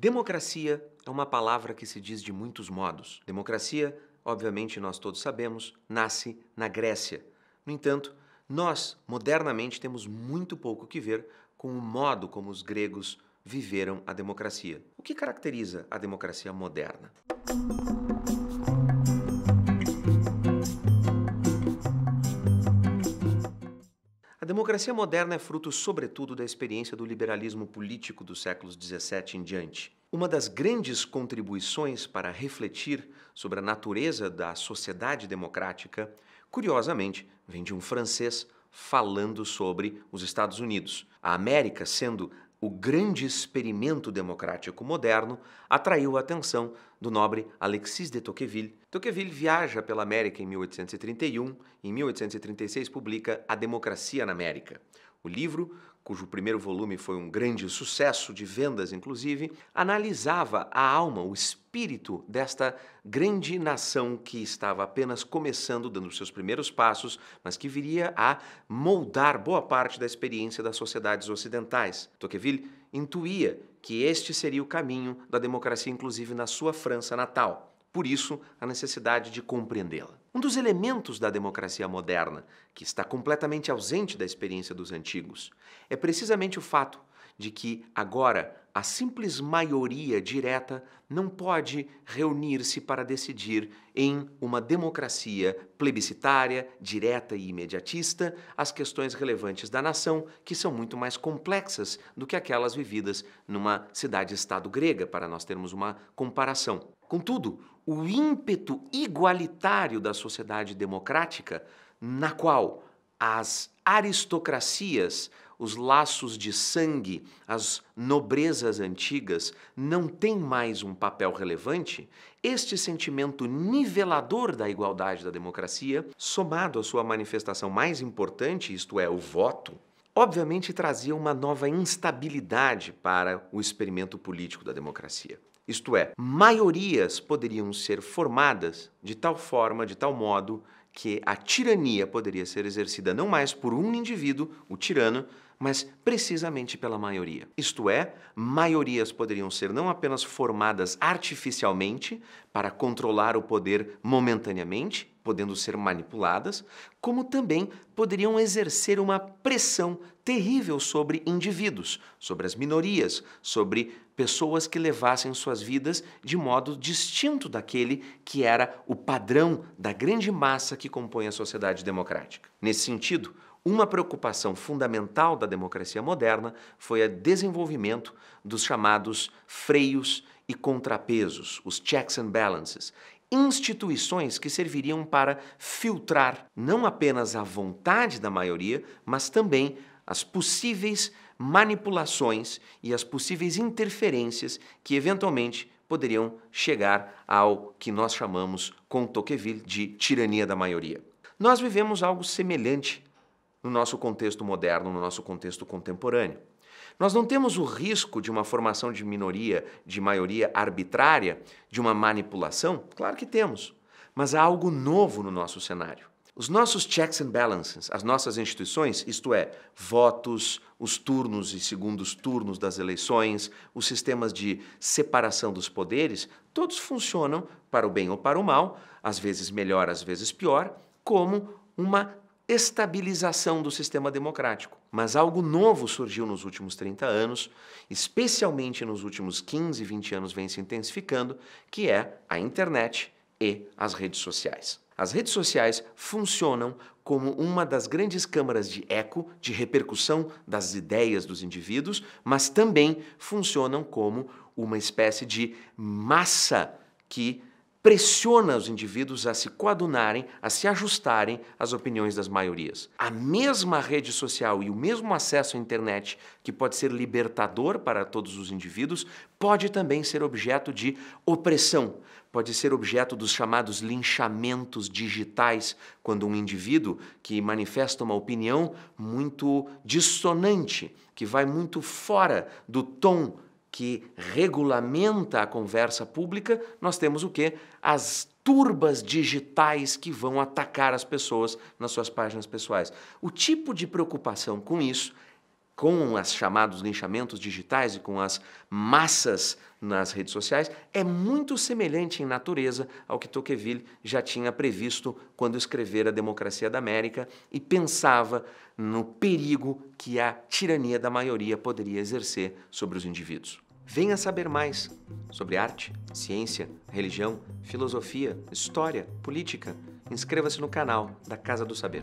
Democracia é uma palavra que se diz de muitos modos. Democracia, obviamente nós todos sabemos, nasce na Grécia. No entanto, nós, modernamente, temos muito pouco que ver com o modo como os gregos viveram a democracia. O que caracteriza a democracia moderna? democracia moderna é fruto, sobretudo, da experiência do liberalismo político dos séculos XVII em diante. Uma das grandes contribuições para refletir sobre a natureza da sociedade democrática, curiosamente, vem de um francês falando sobre os Estados Unidos. A América sendo o grande experimento democrático moderno atraiu a atenção do nobre Alexis de Tocqueville. Tocqueville viaja pela América em 1831 e em 1836 publica A Democracia na América. O livro cujo primeiro volume foi um grande sucesso de vendas, inclusive, analisava a alma, o espírito desta grande nação que estava apenas começando, dando seus primeiros passos, mas que viria a moldar boa parte da experiência das sociedades ocidentais. Tocqueville intuía que este seria o caminho da democracia, inclusive na sua França natal. Por isso, a necessidade de compreendê-la. Um dos elementos da democracia moderna, que está completamente ausente da experiência dos antigos, é precisamente o fato de que, agora, a simples maioria direta não pode reunir-se para decidir, em uma democracia plebiscitária, direta e imediatista, as questões relevantes da nação, que são muito mais complexas do que aquelas vividas numa cidade-estado grega, para nós termos uma comparação. Contudo, o ímpeto igualitário da sociedade democrática, na qual as aristocracias, os laços de sangue, as nobrezas antigas não têm mais um papel relevante, este sentimento nivelador da igualdade da democracia, somado à sua manifestação mais importante, isto é, o voto, obviamente trazia uma nova instabilidade para o experimento político da democracia. Isto é, maiorias poderiam ser formadas de tal forma, de tal modo, que a tirania poderia ser exercida não mais por um indivíduo, o tirano, mas precisamente pela maioria. Isto é, maiorias poderiam ser não apenas formadas artificialmente para controlar o poder momentaneamente, podendo ser manipuladas, como também poderiam exercer uma pressão terrível sobre indivíduos, sobre as minorias, sobre pessoas que levassem suas vidas de modo distinto daquele que era o padrão da grande massa que compõe a sociedade democrática. Nesse sentido, uma preocupação fundamental da democracia moderna foi o desenvolvimento dos chamados freios e contrapesos, os checks and balances, instituições que serviriam para filtrar não apenas a vontade da maioria, mas também as possíveis manipulações e as possíveis interferências que eventualmente poderiam chegar ao que nós chamamos com Tocqueville de tirania da maioria. Nós vivemos algo semelhante no nosso contexto moderno, no nosso contexto contemporâneo. Nós não temos o risco de uma formação de minoria, de maioria arbitrária, de uma manipulação? Claro que temos. Mas há algo novo no nosso cenário. Os nossos checks and balances, as nossas instituições, isto é, votos, os turnos e segundos turnos das eleições, os sistemas de separação dos poderes, todos funcionam para o bem ou para o mal, às vezes melhor, às vezes pior, como uma estabilização do sistema democrático. Mas algo novo surgiu nos últimos 30 anos, especialmente nos últimos 15, 20 anos vem se intensificando, que é a internet e as redes sociais. As redes sociais funcionam como uma das grandes câmaras de eco, de repercussão das ideias dos indivíduos, mas também funcionam como uma espécie de massa que pressiona os indivíduos a se coadunarem, a se ajustarem às opiniões das maiorias. A mesma rede social e o mesmo acesso à internet, que pode ser libertador para todos os indivíduos, pode também ser objeto de opressão, pode ser objeto dos chamados linchamentos digitais, quando um indivíduo que manifesta uma opinião muito dissonante, que vai muito fora do tom que regulamenta a conversa pública, nós temos o quê? As turbas digitais que vão atacar as pessoas nas suas páginas pessoais. O tipo de preocupação com isso com as chamados linchamentos digitais e com as massas nas redes sociais é muito semelhante em natureza ao que Tocqueville já tinha previsto quando escrevera A Democracia da América e pensava no perigo que a tirania da maioria poderia exercer sobre os indivíduos. Venha saber mais sobre arte, ciência, religião, filosofia, história, política. Inscreva-se no canal da Casa do Saber.